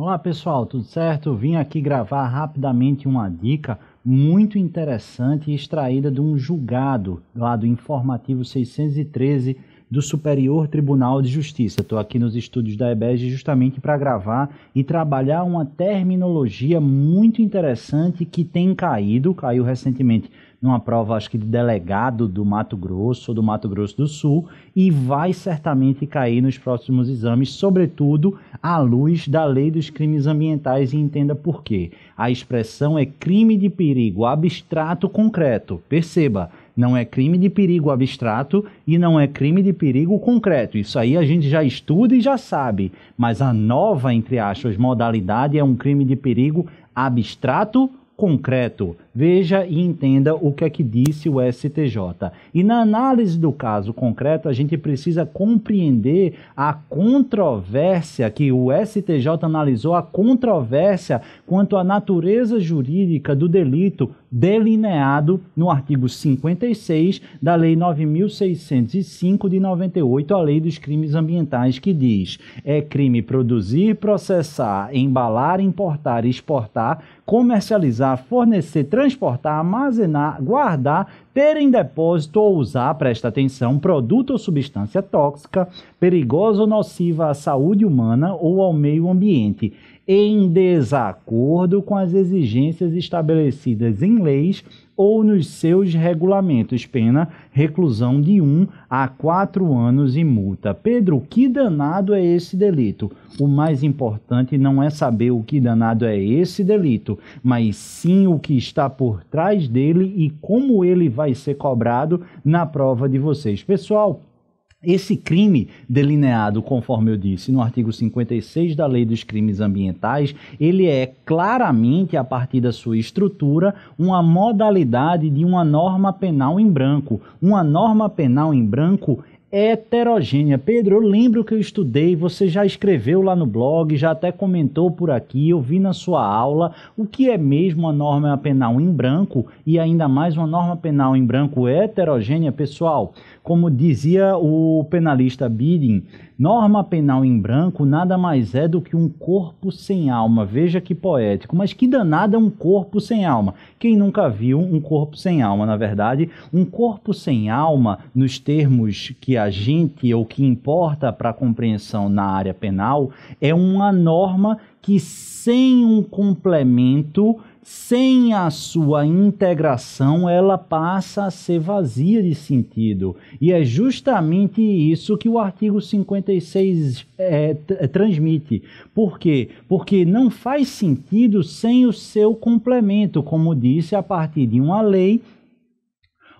Olá pessoal, tudo certo? Vim aqui gravar rapidamente uma dica muito interessante extraída de um julgado lá do informativo 613 do Superior Tribunal de Justiça. Estou aqui nos estúdios da EBEG justamente para gravar e trabalhar uma terminologia muito interessante que tem caído, caiu recentemente numa prova, acho que de delegado do Mato Grosso, ou do Mato Grosso do Sul, e vai certamente cair nos próximos exames, sobretudo à luz da lei dos crimes ambientais, e entenda por quê. A expressão é crime de perigo abstrato concreto. Perceba, não é crime de perigo abstrato e não é crime de perigo concreto. Isso aí a gente já estuda e já sabe. Mas a nova, entre aspas, modalidade é um crime de perigo abstrato concreto. Veja e entenda o que é que disse o STJ. E na análise do caso concreto, a gente precisa compreender a controvérsia que o STJ analisou, a controvérsia quanto à natureza jurídica do delito delineado no artigo 56 da Lei 9605 de 98, a Lei dos Crimes Ambientais, que diz: é crime produzir, processar, embalar, importar, exportar, comercializar, fornecer, transportar transportar, armazenar, guardar, ter em depósito ou usar, presta atenção, produto ou substância tóxica, perigosa ou nociva à saúde humana ou ao meio ambiente em desacordo com as exigências estabelecidas em leis ou nos seus regulamentos. Pena reclusão de 1 um a 4 anos e multa. Pedro, que danado é esse delito? O mais importante não é saber o que danado é esse delito, mas sim o que está por trás dele e como ele vai ser cobrado na prova de vocês. Pessoal, esse crime, delineado, conforme eu disse, no artigo 56 da Lei dos Crimes Ambientais, ele é claramente, a partir da sua estrutura, uma modalidade de uma norma penal em branco. Uma norma penal em branco heterogênea. Pedro, eu lembro que eu estudei, você já escreveu lá no blog, já até comentou por aqui, eu vi na sua aula o que é mesmo uma norma penal em branco e ainda mais uma norma penal em branco heterogênea, pessoal. Como dizia o penalista Bidin, Norma penal em branco nada mais é do que um corpo sem alma. Veja que poético, mas que danada é um corpo sem alma. Quem nunca viu um corpo sem alma, na verdade, um corpo sem alma, nos termos que a gente ou que importa para a compreensão na área penal, é uma norma que sem um complemento sem a sua integração, ela passa a ser vazia de sentido. E é justamente isso que o artigo 56 é, é, transmite. Por quê? Porque não faz sentido sem o seu complemento, como disse, a partir de uma lei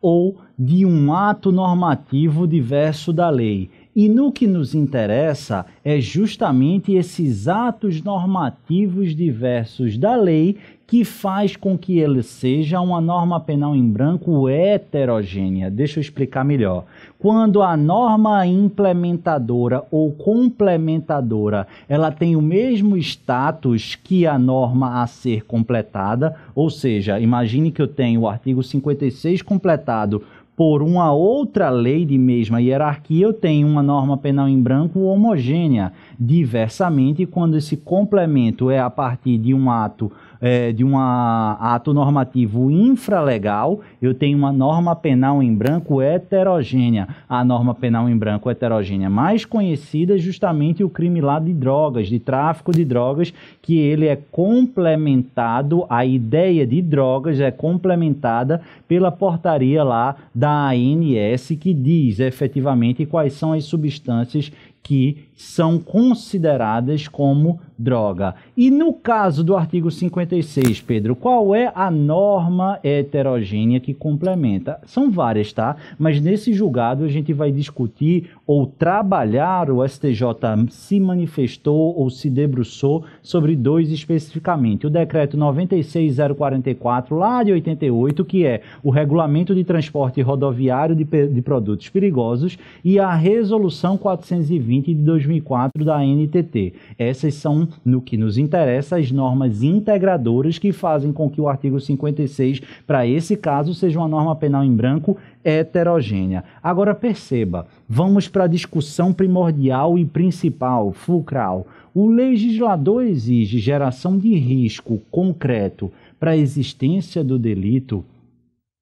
ou de um ato normativo diverso da lei. E no que nos interessa é justamente esses atos normativos diversos da lei que faz com que ele seja uma norma penal em branco heterogênea. Deixa eu explicar melhor. Quando a norma implementadora ou complementadora, ela tem o mesmo status que a norma a ser completada, ou seja, imagine que eu tenho o artigo 56 completado por uma outra lei de mesma hierarquia, eu tenho uma norma penal em branco homogênea. Diversamente, quando esse complemento é a partir de um ato é, de um ato normativo infralegal, eu tenho uma norma penal em branco heterogênea. A norma penal em branco heterogênea mais conhecida é justamente o crime lá de drogas, de tráfico de drogas, que ele é complementado, a ideia de drogas é complementada pela portaria lá da ANS, que diz efetivamente quais são as substâncias que são consideradas como droga. E no caso do artigo 56, Pedro, qual é a norma heterogênea que complementa? São várias, tá? Mas nesse julgado a gente vai discutir ou trabalhar, o STJ se manifestou ou se debruçou sobre dois especificamente. O decreto 96044, lá de 88, que é o regulamento de transporte rodoviário de, de produtos perigosos, e a resolução 420 de 2004 da NTT. Essas são, no que nos interessa, as normas integradoras que fazem com que o artigo 56, para esse caso, seja uma norma penal em branco heterogênea. Agora perceba, vamos para a discussão primordial e principal, fulcral. O legislador exige geração de risco concreto para a existência do delito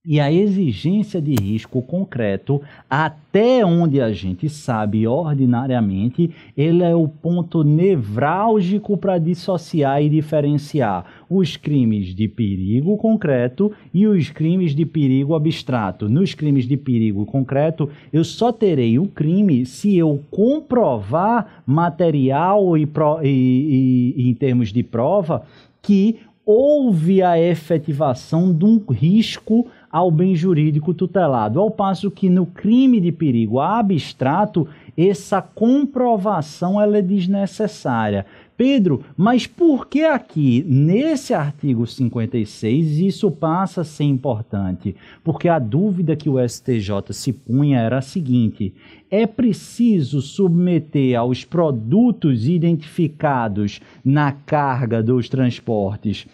e a exigência de risco concreto, até onde a gente sabe ordinariamente, ele é o ponto nevrálgico para dissociar e diferenciar os crimes de perigo concreto e os crimes de perigo abstrato. Nos crimes de perigo concreto, eu só terei o crime se eu comprovar material e, pro, e, e, e em termos de prova que houve a efetivação de um risco ao bem jurídico tutelado, ao passo que no crime de perigo abstrato, essa comprovação ela é desnecessária. Pedro, mas por que aqui, nesse artigo 56, isso passa a ser importante? Porque a dúvida que o STJ se punha era a seguinte: é preciso submeter aos produtos identificados na carga dos transportes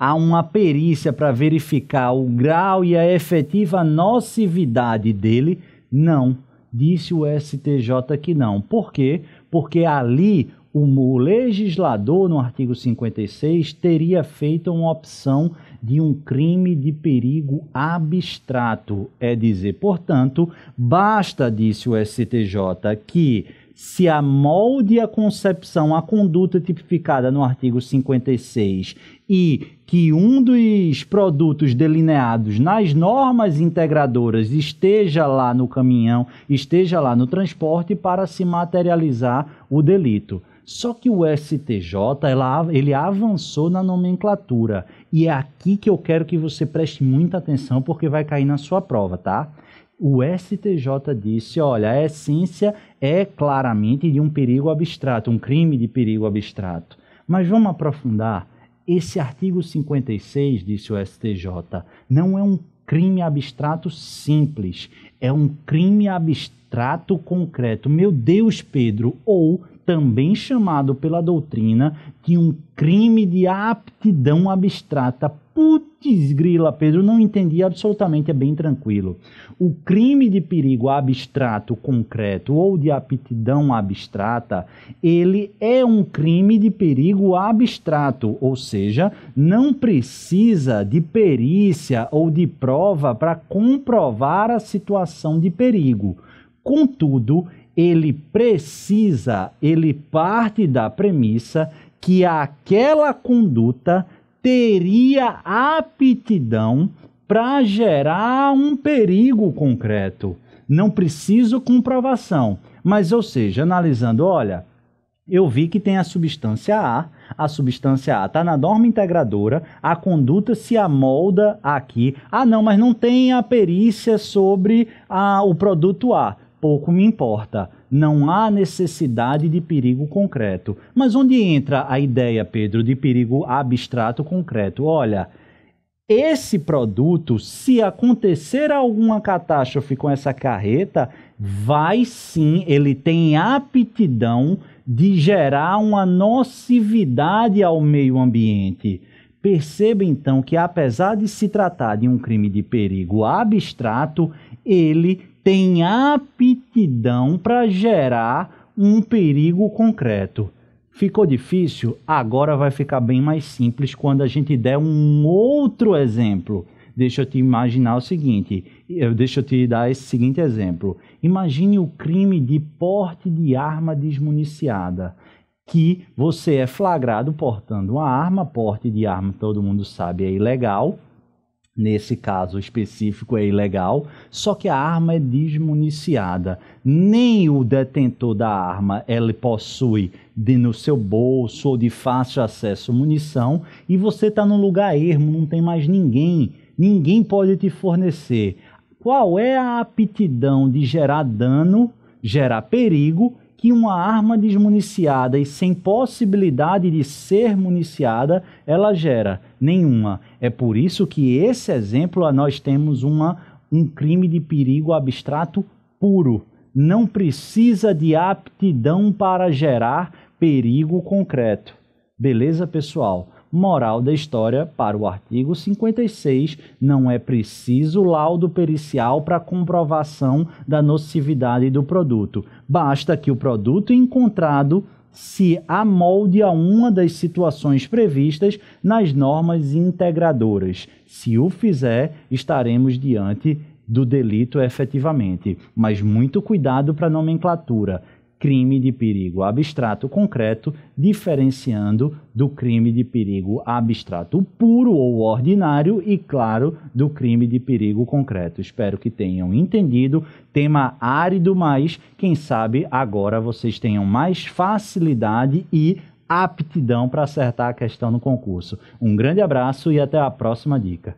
há uma perícia para verificar o grau e a efetiva nocividade dele? Não, disse o STJ que não. Por quê? Porque ali o legislador, no artigo 56, teria feito uma opção de um crime de perigo abstrato. É dizer, portanto, basta, disse o STJ, que se amolde a concepção a conduta tipificada no artigo 56 e que um dos produtos delineados nas normas integradoras esteja lá no caminhão, esteja lá no transporte para se materializar o delito. Só que o STJ ela, ele avançou na nomenclatura. E é aqui que eu quero que você preste muita atenção, porque vai cair na sua prova, tá? O STJ disse: olha, a essência é claramente de um perigo abstrato, um crime de perigo abstrato. Mas vamos aprofundar. Esse artigo 56, disse o STJ, não é um crime abstrato simples, é um crime abstrato concreto. Meu Deus, Pedro, ou também chamado pela doutrina de um crime de aptidão abstrata. Putz grila, Pedro, não entendi absolutamente, é bem tranquilo. O crime de perigo abstrato concreto ou de aptidão abstrata, ele é um crime de perigo abstrato, ou seja, não precisa de perícia ou de prova para comprovar a situação de perigo. Contudo, ele precisa, ele parte da premissa que aquela conduta teria aptidão para gerar um perigo concreto. Não preciso comprovação, mas ou seja, analisando, olha, eu vi que tem a substância A, a substância A está na norma integradora, a conduta se amolda aqui. Ah, não, mas não tem a perícia sobre a, ah, o produto A pouco me importa. Não há necessidade de perigo concreto. Mas onde entra a ideia, Pedro, de perigo abstrato concreto? Olha, esse produto, se acontecer alguma catástrofe com essa carreta, vai sim, ele tem aptidão de gerar uma nocividade ao meio ambiente. Perceba então que, apesar de se tratar de um crime de perigo abstrato, ele tem aptidão para gerar um perigo concreto. Ficou difícil? Agora vai ficar bem mais simples quando a gente der um outro exemplo. Deixa eu te imaginar o seguinte, eh, deixa eu te dar esse seguinte exemplo. Imagine o crime de porte de arma desmuniciada, que você é flagrado portando uma arma, porte de arma, todo mundo sabe, é ilegal nesse caso específico é ilegal, só que a arma é desmuniciada. Nem o detentor da arma ele possui de no seu bolso ou de fácil acesso munição e você está num lugar ermo, não tem mais ninguém, ninguém pode te fornecer. Qual é a aptidão de gerar dano, gerar perigo que uma arma desmuniciada e sem possibilidade de ser municiada, ela gera? Nenhuma. É por isso que esse exemplo nós temos uma, um crime de perigo abstrato puro. Não precisa de aptidão para gerar perigo concreto. Beleza, pessoal? Moral da história para o artigo 56, não é preciso laudo pericial para comprovação da nocividade do produto. Basta que o produto encontrado se amolde a uma das situações previstas nas normas integradoras. Se o fizer, estaremos diante do delito efetivamente. Mas muito cuidado para a nomenclatura crime de perigo abstrato concreto, diferenciando do crime de perigo abstrato puro ou ordinário e, claro, do crime de perigo concreto. Espero que tenham entendido. Tema árido, mas quem sabe agora vocês tenham mais facilidade e aptidão para acertar a questão no concurso. Um grande abraço e até a próxima dica.